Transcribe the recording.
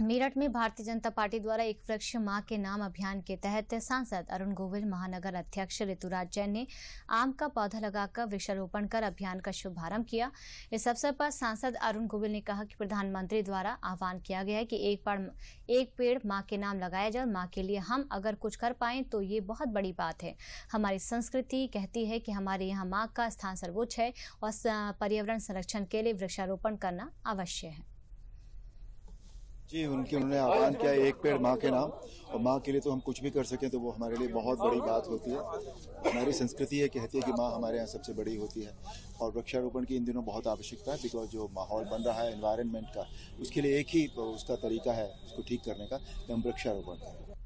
मेरठ में भारतीय जनता पार्टी द्वारा एक वृक्ष माँ के नाम अभियान के तहत सांसद अरुण गोविल महानगर अध्यक्ष ऋतुराज जैन ने आम का पौधा लगाकर वृक्षारोपण कर अभियान का शुभारंभ किया इस अवसर पर सांसद अरुण गोविल ने कहा कि प्रधानमंत्री द्वारा आह्वान किया गया है कि एक पेड़ एक पेड़ माँ के नाम लगाया जाए माँ के लिए हम अगर कुछ कर पाए तो ये बहुत बड़ी बात है हमारी संस्कृति कहती है कि हमारे यहाँ माँ का स्थान सर्वोच्च है और पर्यावरण संरक्षण के लिए वृक्षारोपण करना अवश्य है जी उनके उन्होंने आह्वान किया एक पेड़ माँ के नाम और माँ के लिए तो हम कुछ भी कर सकें तो वो हमारे लिए बहुत बड़ी बात होती है हमारी संस्कृति है कहती है कि माँ हमारे यहाँ सबसे बड़ी होती है और वृक्षारोपण की इन दिनों बहुत आवश्यकता है बिकॉज जो माहौल बन रहा है इन्वायरमेंट का उसके लिए एक ही तो उसका तरीका है उसको ठीक करने का कि हम वृक्षारोपण करें